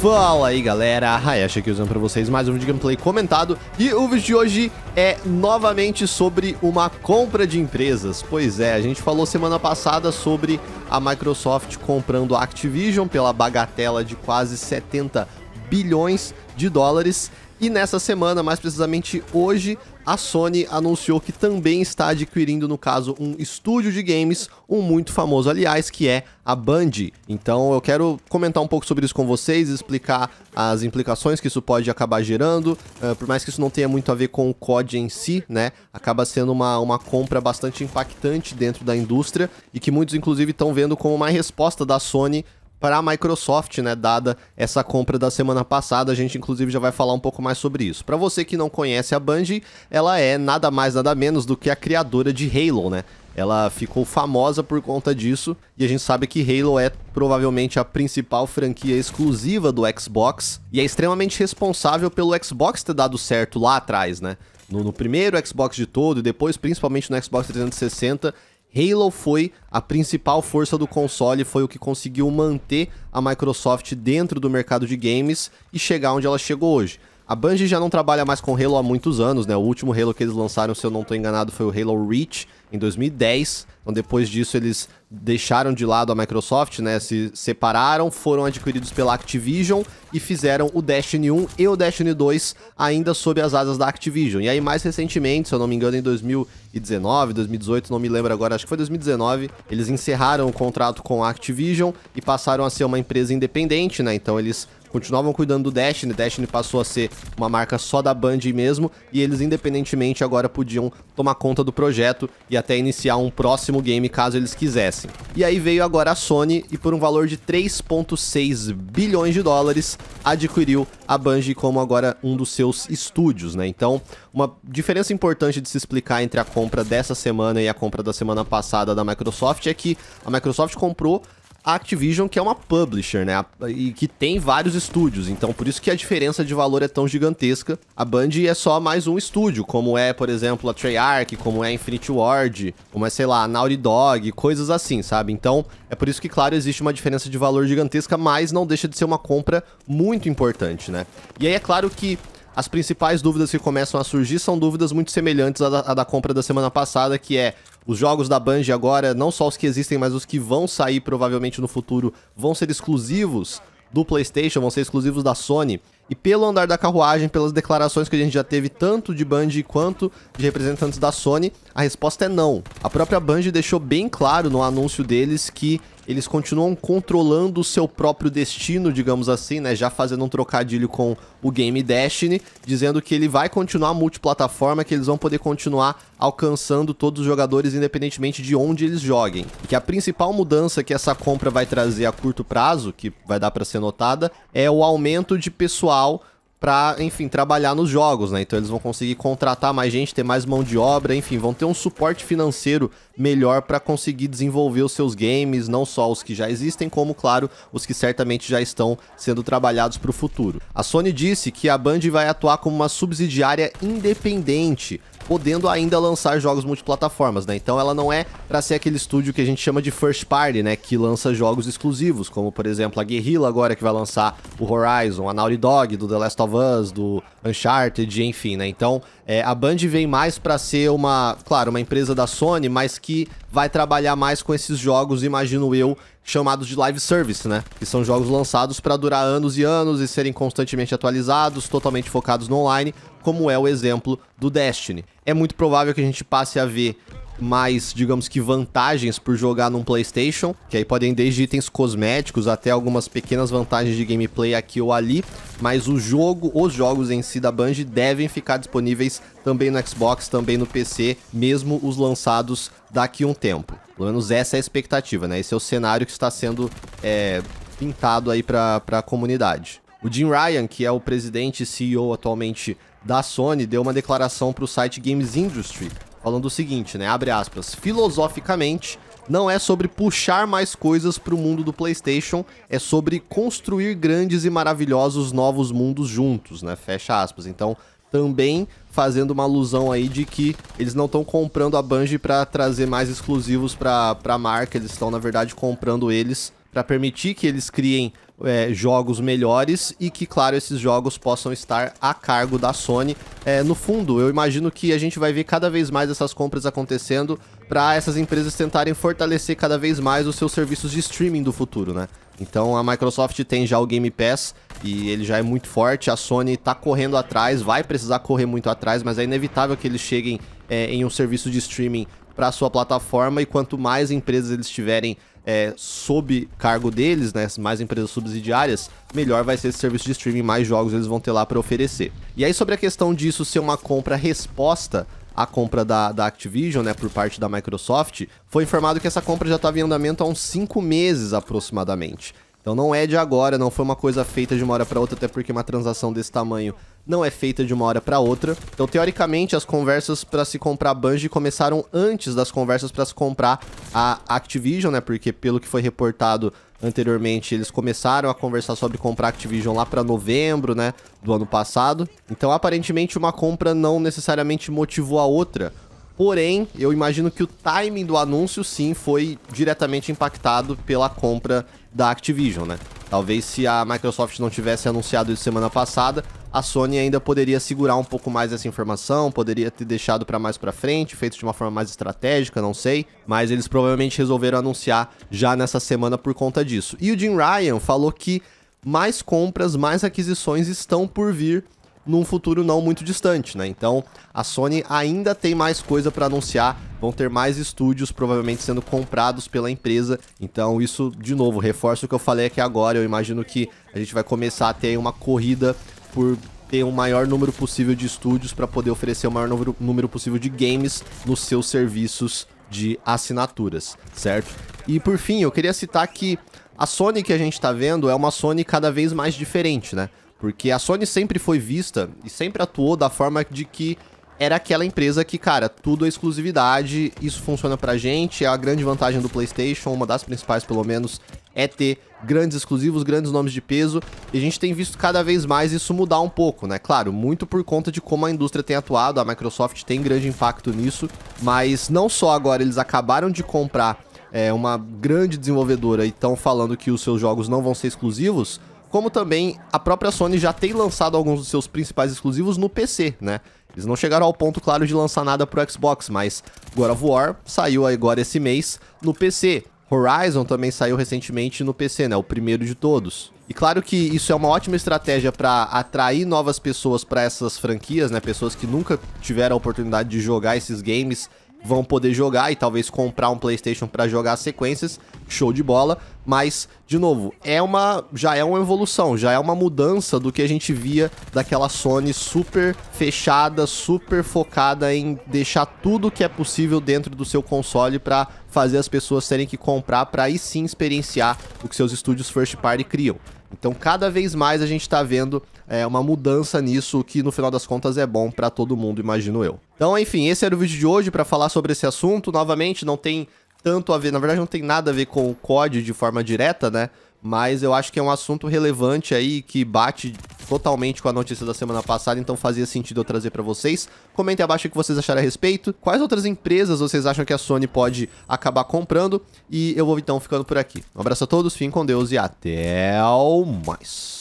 Fala aí galera, Hayashi aqui usando pra vocês mais um vídeo gameplay comentado E o vídeo de hoje é novamente sobre uma compra de empresas Pois é, a gente falou semana passada sobre a Microsoft comprando a Activision Pela bagatela de quase 70 bilhões de dólares e nessa semana, mais precisamente hoje, a Sony anunciou que também está adquirindo, no caso, um estúdio de games, um muito famoso, aliás, que é a Band. Então eu quero comentar um pouco sobre isso com vocês, explicar as implicações que isso pode acabar gerando, uh, por mais que isso não tenha muito a ver com o COD em si, né? Acaba sendo uma, uma compra bastante impactante dentro da indústria e que muitos, inclusive, estão vendo como uma resposta da Sony para a Microsoft, né, dada essa compra da semana passada. A gente inclusive já vai falar um pouco mais sobre isso. Para você que não conhece a Bungie, ela é nada mais nada menos do que a criadora de Halo, né? Ela ficou famosa por conta disso e a gente sabe que Halo é provavelmente a principal franquia exclusiva do Xbox e é extremamente responsável pelo Xbox ter dado certo lá atrás, né? No, no primeiro Xbox de todo e depois principalmente no Xbox 360, Halo foi a principal força do console, foi o que conseguiu manter a Microsoft dentro do mercado de games e chegar onde ela chegou hoje. A Bungie já não trabalha mais com Halo há muitos anos, né? O último Halo que eles lançaram, se eu não estou enganado, foi o Halo Reach, em 2010. Então, depois disso, eles deixaram de lado a Microsoft, né? Se separaram, foram adquiridos pela Activision e fizeram o Destiny 1 e o Destiny 2 ainda sob as asas da Activision. E aí, mais recentemente, se eu não me engano, em 2019, 2018, não me lembro agora, acho que foi 2019, eles encerraram o contrato com a Activision e passaram a ser uma empresa independente, né? Então, eles continuavam cuidando do Destiny, Destiny passou a ser uma marca só da Band mesmo, e eles independentemente agora podiam tomar conta do projeto e até iniciar um próximo game caso eles quisessem. E aí veio agora a Sony e por um valor de 3.6 bilhões de dólares adquiriu a Bungie como agora um dos seus estúdios, né? Então, uma diferença importante de se explicar entre a compra dessa semana e a compra da semana passada da Microsoft é que a Microsoft comprou a Activision, que é uma publisher, né? E que tem vários estúdios. Então, por isso que a diferença de valor é tão gigantesca. A Band é só mais um estúdio, como é, por exemplo, a Treyarch, como é a Infinity Ward, como é, sei lá, a Naughty Dog, coisas assim, sabe? Então, é por isso que, claro, existe uma diferença de valor gigantesca, mas não deixa de ser uma compra muito importante, né? E aí é claro que as principais dúvidas que começam a surgir são dúvidas muito semelhantes à da, à da, compra da semana passada, que é os jogos da Bungie agora, não só os que existem, mas os que vão sair provavelmente no futuro, vão ser exclusivos do PlayStation, vão ser exclusivos da Sony. E pelo andar da carruagem, pelas declarações que a gente já teve tanto de Bungie quanto de representantes da Sony, a resposta é não. A própria Bungie deixou bem claro no anúncio deles que eles continuam controlando o seu próprio destino, digamos assim, né? Já fazendo um trocadilho com o game Destiny, dizendo que ele vai continuar multiplataforma, que eles vão poder continuar alcançando todos os jogadores independentemente de onde eles joguem. E que a principal mudança que essa compra vai trazer a curto prazo, que vai dar para ser notada, é o aumento de pessoal para, enfim, trabalhar nos jogos, né? Então eles vão conseguir contratar mais gente, ter mais mão de obra, enfim, vão ter um suporte financeiro melhor para conseguir desenvolver os seus games, não só os que já existem, como, claro, os que certamente já estão sendo trabalhados para o futuro. A Sony disse que a Band vai atuar como uma subsidiária independente, podendo ainda lançar jogos multiplataformas, né? Então ela não é para ser aquele estúdio que a gente chama de first party, né? Que lança jogos exclusivos, como por exemplo a Guerrilla agora que vai lançar o Horizon, a Naughty Dog do The Last of of Us, do Uncharted, enfim, né? Então, é, a Band vem mais para ser uma, claro, uma empresa da Sony, mas que vai trabalhar mais com esses jogos, imagino eu, chamados de live service, né? Que são jogos lançados para durar anos e anos e serem constantemente atualizados, totalmente focados no online, como é o exemplo do Destiny. É muito provável que a gente passe a ver mais, digamos que, vantagens por jogar num PlayStation, que aí podem desde itens cosméticos até algumas pequenas vantagens de gameplay aqui ou ali, mas o jogo, os jogos em si da Bungie devem ficar disponíveis também no Xbox, também no PC, mesmo os lançados daqui a um tempo. Pelo menos essa é a expectativa, né? Esse é o cenário que está sendo é, pintado aí para a comunidade. O Jim Ryan, que é o presidente e CEO atualmente da Sony, deu uma declaração para o site Games Industry, falando o seguinte, né? Abre aspas. Filosoficamente, não é sobre puxar mais coisas para o mundo do PlayStation, é sobre construir grandes e maravilhosos novos mundos juntos, né? Fecha aspas. Então, também fazendo uma alusão aí de que eles não estão comprando a Bungie para trazer mais exclusivos para a marca, eles estão na verdade comprando eles para permitir que eles criem é, jogos melhores e que, claro, esses jogos possam estar a cargo da Sony. É, no fundo, eu imagino que a gente vai ver cada vez mais essas compras acontecendo para essas empresas tentarem fortalecer cada vez mais os seus serviços de streaming do futuro, né? Então a Microsoft tem já o Game Pass e ele já é muito forte. A Sony tá correndo atrás, vai precisar correr muito atrás, mas é inevitável que eles cheguem é, em um serviço de streaming para sua plataforma e quanto mais empresas eles tiverem é, sob cargo deles, né, mais empresas subsidiárias, melhor vai ser esse serviço de streaming, mais jogos eles vão ter lá para oferecer. E aí sobre a questão disso ser uma compra-resposta, à compra da, da Activision, né, por parte da Microsoft, foi informado que essa compra já estava em andamento há uns 5 meses aproximadamente. Então não é de agora, não foi uma coisa feita de uma hora para outra, até porque uma transação desse tamanho não é feita de uma hora para outra. Então teoricamente as conversas para se comprar Bungie começaram antes das conversas para se comprar a Activision, né? Porque pelo que foi reportado anteriormente, eles começaram a conversar sobre comprar Activision lá para novembro, né, do ano passado. Então aparentemente uma compra não necessariamente motivou a outra. Porém, eu imagino que o timing do anúncio sim foi diretamente impactado pela compra da Activision, né? Talvez se a Microsoft não tivesse anunciado isso semana passada, a Sony ainda poderia segurar um pouco mais essa informação, poderia ter deixado para mais para frente, feito de uma forma mais estratégica, não sei, mas eles provavelmente resolveram anunciar já nessa semana por conta disso. E o Jim Ryan falou que mais compras, mais aquisições estão por vir num futuro não muito distante, né? Então, a Sony ainda tem mais coisa para anunciar, vão ter mais estúdios provavelmente sendo comprados pela empresa. Então, isso de novo reforça o que eu falei aqui agora. Eu imagino que a gente vai começar a ter uma corrida por ter o um maior número possível de estúdios para poder oferecer o maior número possível de games nos seus serviços de assinaturas, certo? E por fim, eu queria citar que a Sony que a gente está vendo é uma Sony cada vez mais diferente, né? Porque a Sony sempre foi vista e sempre atuou da forma de que era aquela empresa que, cara, tudo é exclusividade, isso funciona pra gente, é a grande vantagem do PlayStation, uma das principais pelo menos, é ter grandes exclusivos, grandes nomes de peso, e a gente tem visto cada vez mais isso mudar um pouco, né? Claro, muito por conta de como a indústria tem atuado, a Microsoft tem grande impacto nisso, mas não só agora eles acabaram de comprar é, uma grande desenvolvedora e estão falando que os seus jogos não vão ser exclusivos, como também a própria Sony já tem lançado alguns dos seus principais exclusivos no PC, né? Eles não chegaram ao ponto, claro, de lançar nada pro Xbox, mas God of War saiu agora esse mês no PC. Horizon também saiu recentemente no PC, né? O primeiro de todos. E claro que isso é uma ótima estratégia para atrair novas pessoas para essas franquias, né? Pessoas que nunca tiveram a oportunidade de jogar esses games vão poder jogar e talvez comprar um PlayStation para jogar as sequências. Show de bola. Mas, de novo, é uma já é uma evolução, já é uma mudança do que a gente via daquela Sony super fechada, super focada em deixar tudo que é possível dentro do seu console para fazer as pessoas terem que comprar para aí sim experienciar o que seus estúdios first party criam. Então, cada vez mais a gente está vendo é, uma mudança nisso, que no final das contas é bom para todo mundo, imagino eu. Então, enfim, esse era o vídeo de hoje para falar sobre esse assunto. Novamente, não tem tanto a ver, na verdade não tem nada a ver com o código de forma direta, né? Mas eu acho que é um assunto relevante aí que bate totalmente com a notícia da semana passada, então fazia sentido eu trazer para vocês. Comentem abaixo o que vocês acharam a respeito. Quais outras empresas vocês acham que a Sony pode acabar comprando? E eu vou então ficando por aqui. Um abraço a todos, fiquem com Deus e até mais.